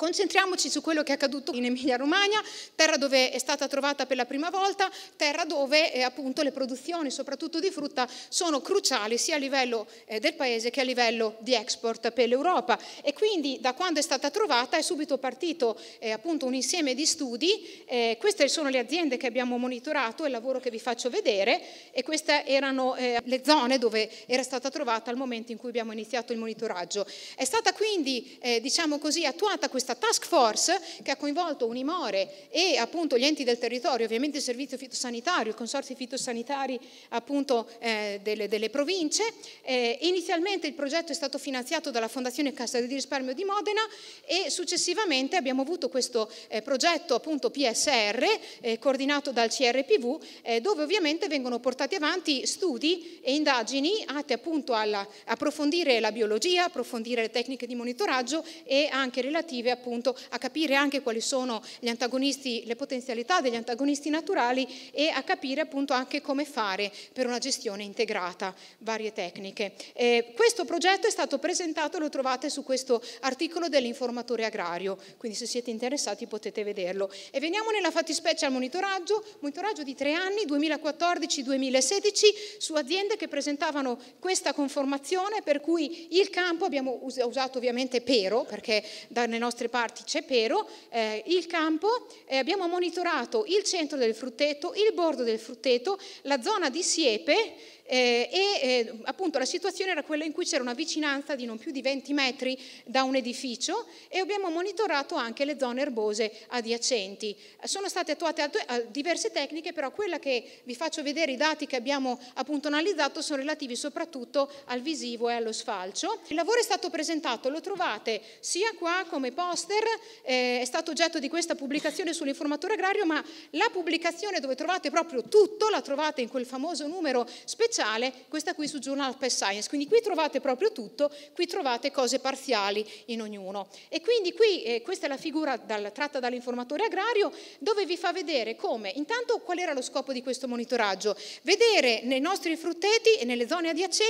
Concentriamoci su quello che è accaduto in Emilia-Romagna, terra dove è stata trovata per la prima volta, terra dove eh, appunto le produzioni, soprattutto di frutta, sono cruciali sia a livello eh, del paese che a livello di export per l'Europa. E quindi da quando è stata trovata è subito partito eh, appunto un insieme di studi. Eh, queste sono le aziende che abbiamo monitorato, il lavoro che vi faccio vedere, e queste erano eh, le zone dove era stata trovata al momento in cui abbiamo iniziato il monitoraggio. È stata quindi, eh, diciamo così, attuata questa questa task force che ha coinvolto Unimore e appunto gli enti del territorio, ovviamente il servizio fitosanitario, i consorzi fitosanitari appunto eh, delle, delle, province. Eh, inizialmente il progetto è stato finanziato dalla Fondazione Cassa di Risparmio di Modena e successivamente abbiamo avuto questo eh, progetto appunto PSR eh, coordinato dal CRPV eh, dove ovviamente vengono portati avanti studi e indagini atte appunto a approfondire la biologia, approfondire le tecniche di monitoraggio e anche relative appunto a capire anche quali sono gli antagonisti, le potenzialità degli antagonisti naturali e a capire appunto anche come fare per una gestione integrata, varie tecniche. Eh, questo progetto è stato presentato, lo trovate su questo articolo dell'informatore agrario, quindi se siete interessati potete vederlo. E veniamo nella fattispecie al monitoraggio, monitoraggio di tre anni, 2014-2016, su aziende che presentavano questa conformazione per cui il campo abbiamo usato ovviamente pero perché dalle nostre parti pero, eh, il campo, eh, abbiamo monitorato il centro del frutteto, il bordo del frutteto, la zona di siepe eh, e eh, appunto la situazione era quella in cui c'era una vicinanza di non più di 20 metri da un edificio e abbiamo monitorato anche le zone erbose adiacenti. Sono state attuate diverse tecniche, però quella che vi faccio vedere, i dati che abbiamo appunto analizzato sono relativi soprattutto al visivo e allo sfalcio. Il lavoro è stato presentato, lo trovate sia qua come post poster, eh, è stato oggetto di questa pubblicazione sull'informatore agrario, ma la pubblicazione dove trovate proprio tutto la trovate in quel famoso numero speciale, questa qui su Journal Pest Science, quindi qui trovate proprio tutto, qui trovate cose parziali in ognuno. E quindi qui eh, questa è la figura dal, tratta dall'informatore agrario dove vi fa vedere come, intanto qual era lo scopo di questo monitoraggio, vedere nei nostri frutteti e nelle zone adiacenti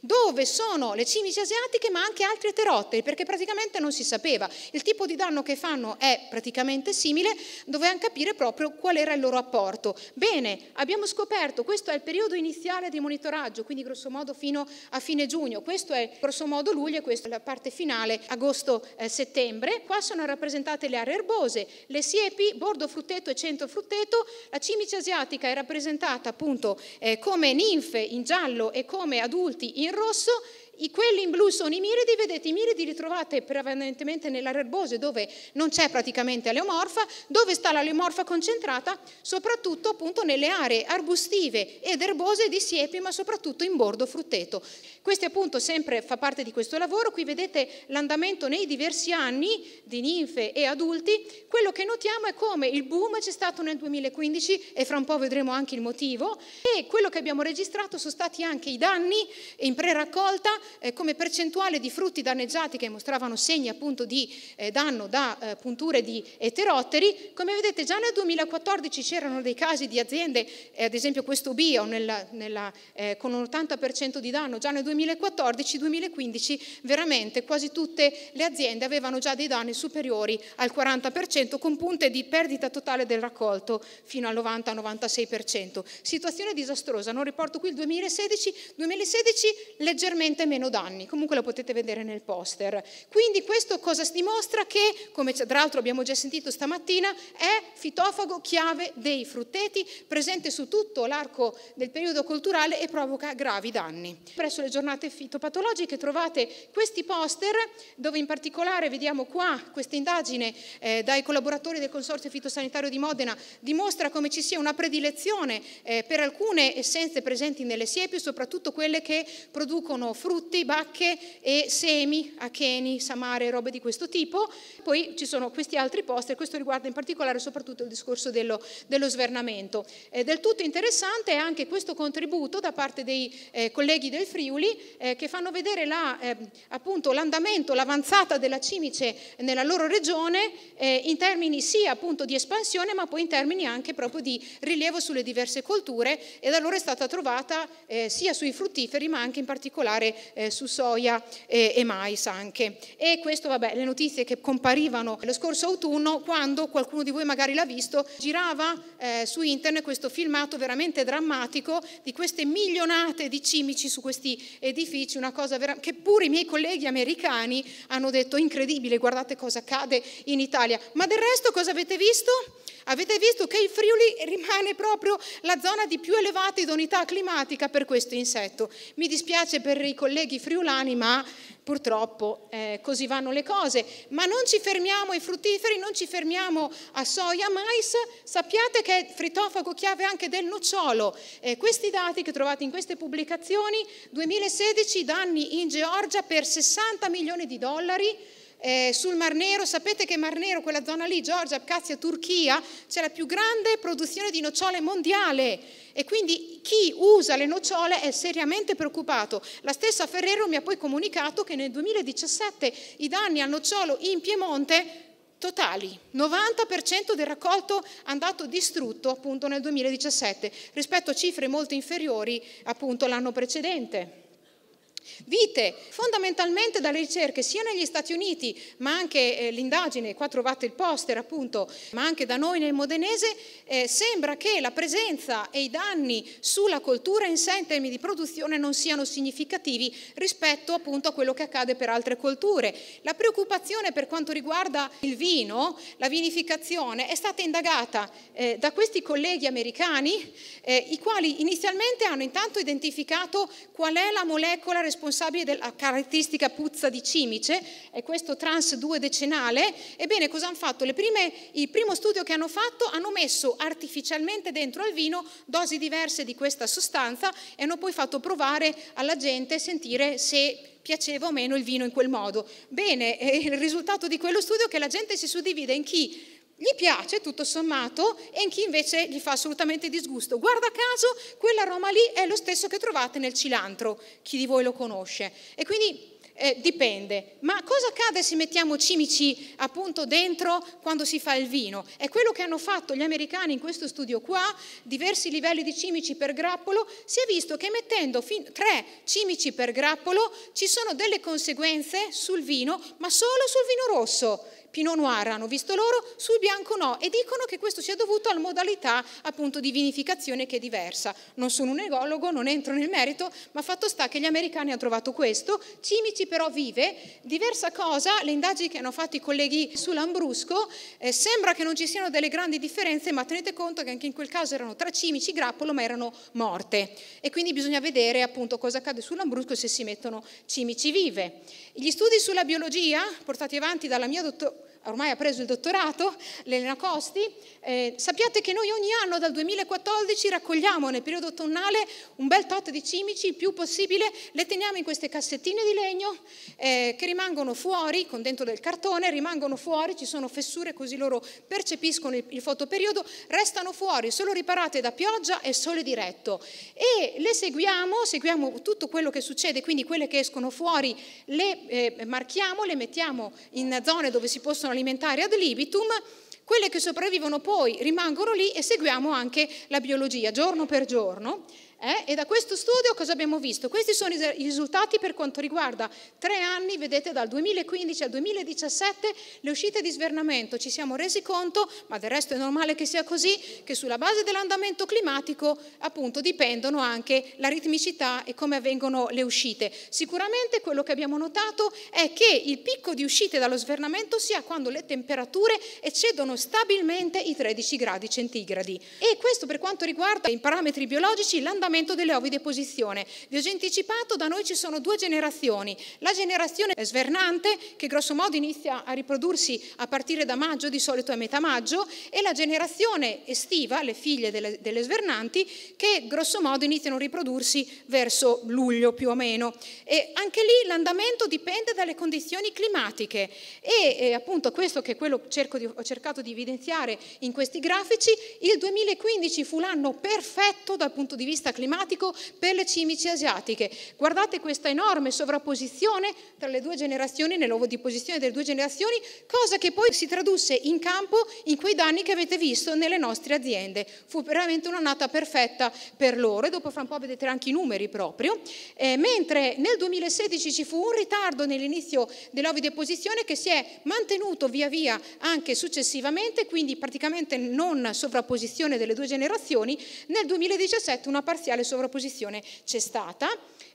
dove sono le cimici asiatiche ma anche altri eterotteri, perché praticamente non si sapeva il tipo di danno che fanno è praticamente simile, dovevano capire proprio qual era il loro apporto. Bene, abbiamo scoperto, questo è il periodo iniziale di monitoraggio, quindi grossomodo fino a fine giugno, questo è grossomodo luglio e questa è la parte finale agosto-settembre. Eh, Qua sono rappresentate le aree erbose, le siepi, bordo frutteto e centro frutteto, la cimice asiatica è rappresentata appunto eh, come ninfe in giallo e come adulti in rosso, i, quelli in blu sono i miridi, vedete i miridi li trovate prevalentemente nella erbose dove non c'è praticamente aleomorfa, dove sta l'aleomorfa concentrata? Soprattutto appunto nelle aree arbustive ed erbose di siepi ma soprattutto in bordo frutteto. Questo appunto sempre fa parte di questo lavoro, qui vedete l'andamento nei diversi anni di ninfe e adulti, quello che notiamo è come il boom c'è stato nel 2015 e fra un po' vedremo anche il motivo e quello che abbiamo registrato sono stati anche i danni in pre-raccolta, eh, come percentuale di frutti danneggiati che mostravano segni appunto di eh, danno da eh, punture di eterotteri, come vedete già nel 2014 c'erano dei casi di aziende, eh, ad esempio questo bio nella, nella, eh, con un 80% di danno, già nel 2014-2015 veramente quasi tutte le aziende avevano già dei danni superiori al 40% con punte di perdita totale del raccolto fino al 90-96%. Situazione disastrosa, non riporto qui il 2016, 2016 leggermente meno meno danni, comunque lo potete vedere nel poster. Quindi questo cosa dimostra? Che, come tra l'altro abbiamo già sentito stamattina, è fitofago chiave dei frutteti, presente su tutto l'arco del periodo culturale e provoca gravi danni. Presso le giornate fitopatologiche trovate questi poster dove in particolare vediamo qua questa indagine eh, dai collaboratori del Consorzio Fitosanitario di Modena dimostra come ci sia una predilezione eh, per alcune essenze presenti nelle siepi, soprattutto quelle che producono frutti frutti, bacche e semi, acheni, samare, robe di questo tipo. Poi ci sono questi altri poster, questo riguarda in particolare soprattutto il discorso dello, dello svernamento. Eh, del tutto interessante è anche questo contributo da parte dei eh, colleghi del Friuli eh, che fanno vedere la, eh, appunto, l'andamento, l'avanzata della cimice nella loro regione eh, in termini sia appunto di espansione ma poi in termini anche proprio di rilievo sulle diverse colture e da loro è stata trovata eh, sia sui fruttiferi ma anche in particolare eh, su soia e, e, mais anche. E questo, vabbè, le notizie che comparivano lo scorso autunno, quando qualcuno di voi magari l'ha visto, girava eh, su internet questo filmato veramente drammatico di queste milionate di cimici su questi edifici, una cosa vera- che pure i miei colleghi americani hanno detto incredibile, guardate cosa accade in Italia. Ma del resto cosa avete visto? Avete visto che il Friuli rimane proprio la zona di più elevata idoneità climatica per questo insetto. Mi dispiace per i colleghi friulani, ma purtroppo eh, così vanno le cose. Ma non ci fermiamo ai fruttiferi, non ci fermiamo a soia, mais, sappiate che è frittofago chiave anche del nocciolo. Eh, questi dati che trovate in queste pubblicazioni, 2016 danni in Georgia per 60 milioni di dollari, eh, sul Mar Nero, sapete che Mar Nero, quella zona lì, Georgia, Abkhazia, Turchia, c'è la più grande produzione di nocciole mondiale e quindi chi usa le nocciole è seriamente preoccupato. La stessa Ferrero mi ha poi comunicato che nel 2017 i danni al nocciolo in Piemonte totali, 90% del raccolto andato distrutto appunto nel 2017 rispetto a cifre molto inferiori appunto l'anno precedente. Vite fondamentalmente dalle ricerche sia negli Stati Uniti, ma anche eh, l'indagine, qua trovate il poster appunto, ma anche da noi nel Modenese, eh, sembra che la presenza e i danni sulla coltura in sé in termini di produzione non siano significativi rispetto appunto a quello che accade per altre colture. La preoccupazione per quanto riguarda il vino, la vinificazione, è stata indagata eh, da questi colleghi americani, eh, i quali inizialmente hanno intanto identificato qual è la molecola responsabile responsabile della caratteristica puzza di cimice, è questo trans 2 decenale, ebbene cosa hanno fatto? Prime, il primo studio che hanno fatto hanno messo artificialmente dentro al vino dosi diverse di questa sostanza e hanno poi fatto provare alla gente sentire se piaceva o meno il vino in quel modo. Bene, eh, il risultato di quello studio è che la gente si suddivide in chi gli piace tutto sommato e in chi invece gli fa assolutamente disgusto. Guarda caso, quell'aroma lì è lo stesso che trovate nel cilantro, chi di voi lo conosce. E quindi eh, dipende. Ma cosa accade se mettiamo cimici appunto dentro quando si fa il vino? È quello che hanno fatto gli americani in questo studio qua, diversi livelli di cimici per grappolo, si è visto che mettendo fin- tre cimici per grappolo ci sono delle conseguenze sul vino, ma solo sul vino rosso. Pinot Noir hanno visto loro, sul bianco no, e dicono che questo sia dovuto alla modalità appunto di vinificazione che è diversa. Non sono un egologo, non entro nel merito, ma fatto sta che gli americani hanno trovato questo, Cimici però vive, diversa cosa, le indagini che hanno fatto i colleghi sull'Ambrusco, eh, sembra che non ci siano delle grandi differenze, ma tenete conto che anche in quel caso erano tra Cimici Grappolo, ma erano morte. E quindi bisogna vedere appunto cosa accade su sull'Ambrusco se si mettono Cimici vive. Gli studi sulla biologia, portati avanti dalla mia dottoressa, ormai ha preso il dottorato, l'Elena Costi, eh, sappiate che noi ogni anno dal 2014 raccogliamo nel periodo autunnale un bel tot di cimici, il più possibile, le teniamo in queste cassettine di legno eh, che rimangono fuori, con dentro del cartone, rimangono fuori, ci sono fessure così loro percepiscono il, il fotoperiodo, restano fuori, solo riparate da pioggia e sole diretto. E le seguiamo, seguiamo tutto quello che succede, quindi quelle che escono fuori le eh, marchiamo, le mettiamo in zone dove si possono alimentari ad libitum, quelle che sopravvivono poi rimangono lì e seguiamo anche la biologia giorno per giorno eh? E da questo studio cosa abbiamo visto? Questi sono i risultati per quanto riguarda tre anni, vedete dal 2015 al 2017 le uscite di svernamento. Ci siamo resi conto, ma del resto è normale che sia così, che sulla base dell'andamento climatico appunto dipendono anche la ritmicità e come avvengono le uscite. Sicuramente quello che abbiamo notato è che il picco di uscite dallo svernamento sia quando le temperature eccedono stabilmente i 13 gradi centigradi. E questo per quanto riguarda i parametri biologici, l'andamento aumento delle ovi di Vi ho già anticipato, da noi ci sono due generazioni. La generazione svernante, che grosso modo inizia a riprodursi a partire da maggio, di solito a metà maggio, e la generazione estiva, le figlie delle, delle svernanti, che grosso modo iniziano a riprodursi verso luglio più o meno. E anche lì l'andamento dipende dalle condizioni climatiche e eh, appunto questo che è quello che ho cercato di evidenziare in questi grafici, il 2015 fu l'anno perfetto dal punto di vista climatico per le cimici asiatiche. Guardate questa enorme sovrapposizione tra le due generazioni, di posizione delle due generazioni, cosa che poi si tradusse in campo in quei danni che avete visto nelle nostre aziende. Fu veramente un'annata perfetta per loro e dopo fra un po' vedete anche i numeri proprio. Eh, mentre nel 2016 ci fu un ritardo nell'inizio di posizione che si è mantenuto via via anche successivamente, quindi praticamente non sovrapposizione delle due generazioni, nel 2017 una parziale spaziale sovrapposizione c'è stata.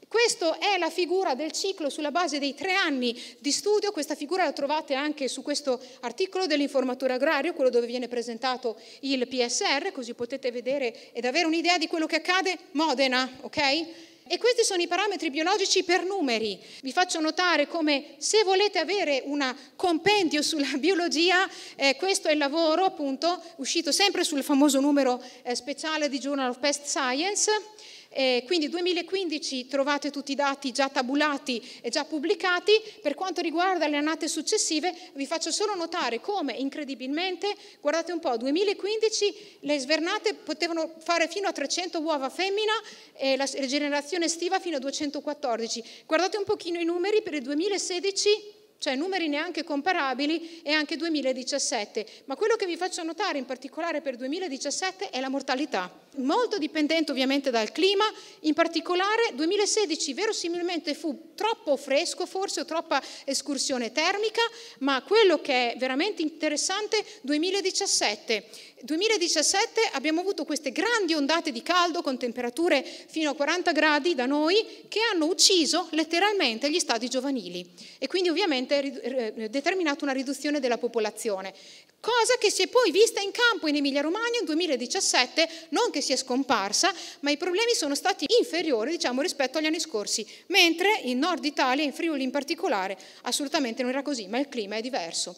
Questa è la figura del ciclo sulla base dei tre anni di studio, questa figura la trovate anche su questo articolo dell'informatore agrario, quello dove viene presentato il PSR, così potete vedere ed avere un'idea di quello che accade Modena, ok? E questi sono i parametri biologici per numeri. Vi faccio notare come se volete avere un compendio sulla biologia, eh, questo è il lavoro appunto uscito sempre sul famoso numero eh, speciale di Journal of Pest Science eh, quindi 2015 trovate tutti i dati già tabulati e già pubblicati. Per quanto riguarda le annate successive vi faccio solo notare come incredibilmente, guardate un po', 2015 le svernate potevano fare fino a 300 uova femmina e la generazione estiva fino a 214. Guardate un pochino i numeri per il 2016 cioè numeri neanche comparabili, e anche 2017. Ma quello che vi faccio notare in particolare per 2017 è la mortalità molto dipendente ovviamente dal clima, in particolare 2016 verosimilmente fu troppo fresco forse o troppa escursione termica, ma quello che è veramente interessante 2017. 2017 abbiamo avuto queste grandi ondate di caldo con temperature fino a 40 gradi da noi che hanno ucciso letteralmente gli stadi giovanili e quindi ovviamente eh, eh, determinato una riduzione della popolazione cosa che si è poi vista in campo in Emilia Romagna nel 2017, non che che si è scomparsa, ma i problemi sono stati inferiori diciamo, rispetto agli anni scorsi, mentre in Nord Italia, in Friuli in particolare, assolutamente non era così, ma il clima è diverso.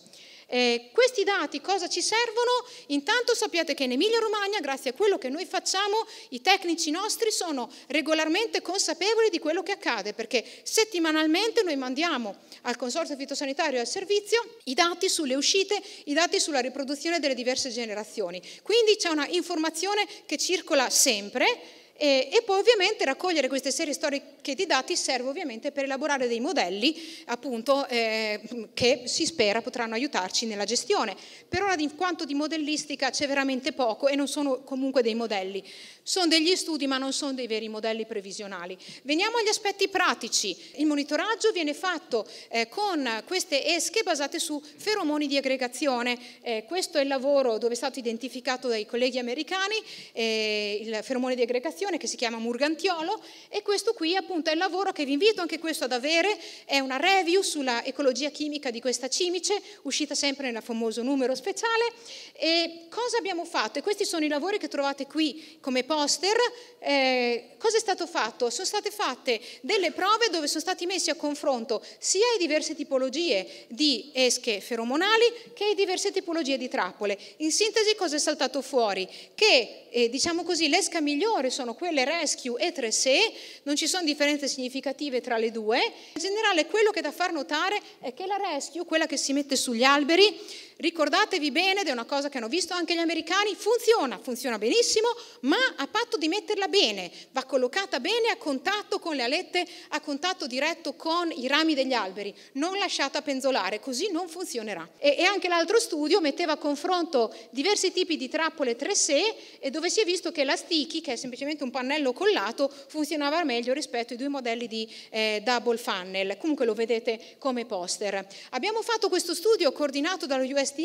Eh, questi dati cosa ci servono? Intanto sappiate che in Emilia Romagna, grazie a quello che noi facciamo, i tecnici nostri sono regolarmente consapevoli di quello che accade, perché settimanalmente noi mandiamo al Consorzio Fitosanitario e al Servizio i dati sulle uscite, i dati sulla riproduzione delle diverse generazioni. Quindi c'è una informazione che circola sempre e, e, poi ovviamente raccogliere queste serie storiche di dati serve ovviamente per elaborare dei modelli appunto eh, che si spera potranno aiutarci nella gestione. Per ora in quanto di modellistica c'è veramente poco e non sono comunque dei modelli, sono degli studi ma non sono dei veri modelli previsionali. Veniamo agli aspetti pratici, il monitoraggio viene fatto eh, con queste esche basate su feromoni di aggregazione, eh, questo è il lavoro dove è stato identificato dai colleghi americani, eh, il feromone di aggregazione questione che si chiama Murgantiolo e questo qui appunto è il lavoro che vi invito anche questo ad avere, è una review sulla ecologia chimica di questa cimice, uscita sempre nel famoso numero speciale. E cosa abbiamo fatto? E questi sono i lavori che trovate qui come poster. Eh, cosa è stato fatto? Sono state fatte delle prove dove sono stati messi a confronto sia i diverse tipologie di esche feromonali che i diverse tipologie di trappole. In sintesi cosa è saltato fuori? Che eh, diciamo così, l'esca migliore sono quelle rescue e 3 se, non ci sono differenze significative tra le due. In generale quello che da far notare è che la rescue, quella che si mette sugli alberi, ricordatevi bene, ed è una cosa che hanno visto anche gli americani, funziona, funziona benissimo, ma a patto di metterla bene, va collocata bene a contatto con le alette, a contatto diretto con i rami degli alberi, non lasciata penzolare, così non funzionerà. E, e anche l'altro studio metteva a confronto diversi tipi di trappole 3 se e dove si è visto che la sticky, che è semplicemente esempio un pannello collato funzionava meglio rispetto ai due modelli di eh, double funnel, comunque lo vedete come poster. Abbiamo fatto questo studio coordinato dallo USDA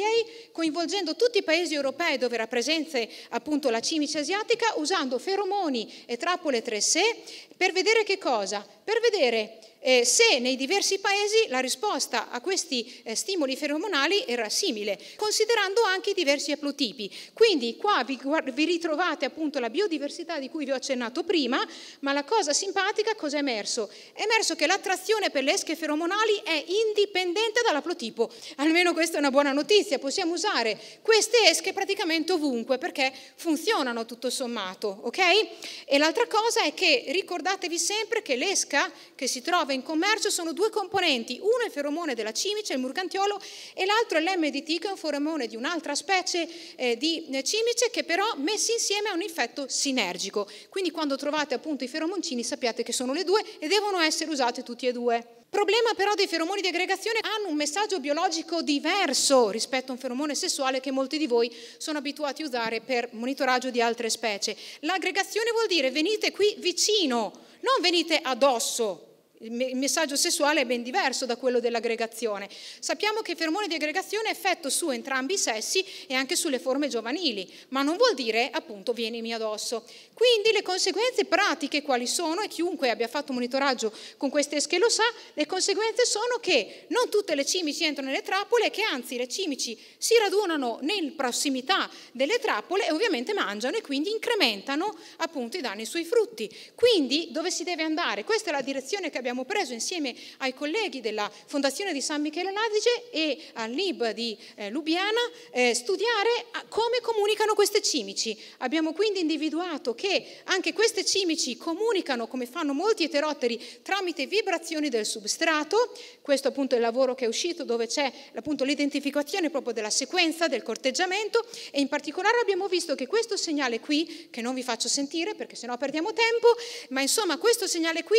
coinvolgendo tutti i paesi europei dove era presente appunto la cimice asiatica usando feromoni e trappole 3C per vedere che cosa? Per vedere eh, se nei diversi paesi la risposta a questi eh, stimoli feromonali era simile, considerando anche i diversi aplotipi. Quindi qua vi, vi, ritrovate appunto la biodiversità di cui vi ho accennato prima, ma la cosa simpatica cosa è emerso? È emerso che l'attrazione per le esche feromonali è indipendente dall'aplotipo, almeno questa è una buona notizia, possiamo usare queste esche praticamente ovunque perché funzionano tutto sommato, ok? E l'altra cosa è che ricordatevi sempre che l'esca che si trova nuove in commercio sono due componenti, uno è il feromone della cimice, il murcantiolo, e l'altro è l'MDT che è un feromone di un'altra specie eh, di eh, cimice che però messi insieme ha un effetto sinergico. Quindi quando trovate appunto i feromoncini sappiate che sono le due e devono essere usate tutti e due. Problema però dei feromoni di aggregazione hanno un messaggio biologico diverso rispetto a un feromone sessuale che molti di voi sono abituati a usare per monitoraggio di altre specie. L'aggregazione vuol dire venite qui vicino, non venite addosso, il messaggio sessuale è ben diverso da quello dell'aggregazione. Sappiamo che il fermone di aggregazione è effetto su entrambi i sessi e anche sulle forme giovanili, ma non vuol dire appunto vienimi addosso. Quindi le conseguenze pratiche quali sono? E chiunque abbia fatto monitoraggio con queste esche lo sa, le conseguenze sono che non tutte le cimici entrano nelle trappole, che anzi le cimici si radunano in prossimità delle trappole e ovviamente mangiano e quindi incrementano appunto i danni sui frutti. Quindi dove si deve andare? Questa è la direzione che abbiamo abbiamo preso insieme ai colleghi della Fondazione di San Michele Ladige e al LIB di eh, Lubiana eh, studiare come comunicano queste cimici. Abbiamo quindi individuato che anche queste cimici comunicano, come fanno molti eterotteri, tramite vibrazioni del substrato. Questo appunto è il lavoro che è uscito dove c'è appunto l'identificazione proprio della sequenza, del corteggiamento e in particolare abbiamo visto che questo segnale qui, che non vi faccio sentire perché sennò perdiamo tempo, ma insomma questo segnale qui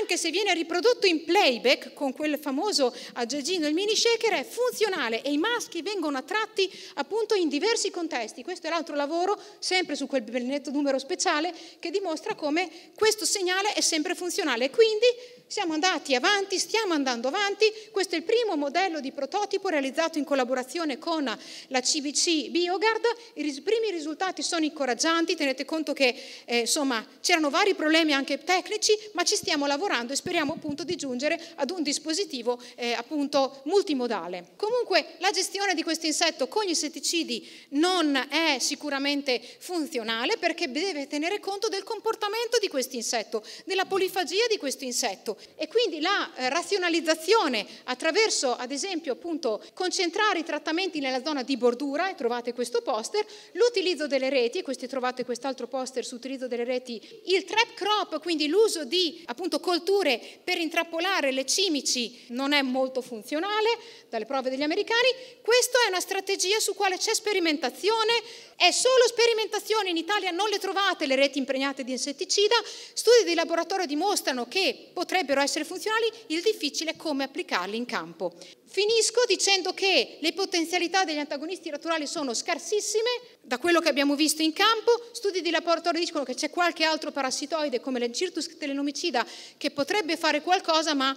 anche se viene riprodotto in playback con quel famoso aggeggino, il mini shaker è funzionale e i maschi vengono attratti appunto in diversi contesti. Questo è l'altro lavoro, sempre su quel benedetto numero speciale, che dimostra come questo segnale è sempre funzionale. Quindi siamo andati avanti, stiamo andando avanti, questo è il primo modello di prototipo realizzato in collaborazione con la CBC Biogard. i primi risultati sono incoraggianti, tenete conto che eh, insomma c'erano vari problemi anche tecnici, ma ci stiamo lavorando lavorando e speriamo appunto di giungere ad un dispositivo eh, appunto multimodale. Comunque la gestione di questo insetto con gli insetticidi non è sicuramente funzionale perché deve tenere conto del comportamento di questo insetto, della polifagia di questo insetto e quindi la eh, razionalizzazione attraverso ad esempio appunto concentrare i trattamenti nella zona di bordura e trovate questo poster, l'utilizzo delle reti, e questi trovate quest'altro poster sull'utilizzo delle reti, il trap crop, quindi l'uso di appunto colture per intrappolare le cimici non è molto funzionale dalle prove degli americani, questa è una strategia su quale c'è sperimentazione, è solo sperimentazione, in Italia non le trovate le reti impregnate di insetticida, studi di laboratorio dimostrano che potrebbero essere funzionali, il difficile è come applicarli in campo. Finisco dicendo che le potenzialità degli antagonisti naturali sono scarsissime, da quello che abbiamo visto in campo, studi di laboratorio dicono che c'è qualche altro parassitoide come l'Encirtus telenomicida che potrebbe fare qualcosa ma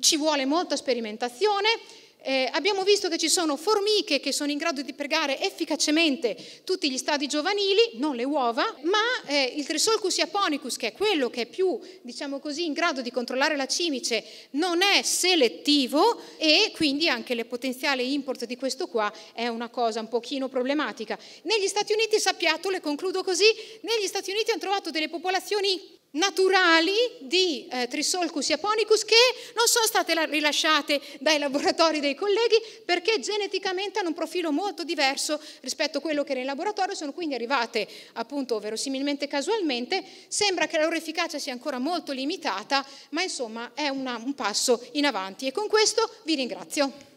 ci vuole molta sperimentazione eh, abbiamo visto che ci sono formiche che sono in grado di pregare efficacemente tutti gli stadi giovanili, non le uova, ma eh, il Trisolcus iaponicus, che è quello che è più, diciamo così, in grado di controllare la cimice, non è selettivo e quindi anche il potenziale import di questo qua è una cosa un pochino problematica. Negli Stati Uniti, sappiatelo, le concludo così, negli Stati Uniti hanno trovato delle popolazioni naturali di eh, Trisolcus japonicus che non sono state rilasciate dai laboratori dei colleghi perché geneticamente hanno un profilo molto diverso rispetto a quello che era in laboratorio, sono quindi arrivate appunto verosimilmente casualmente, sembra che la loro efficacia sia ancora molto limitata, ma insomma è una, un passo in avanti e con questo vi ringrazio.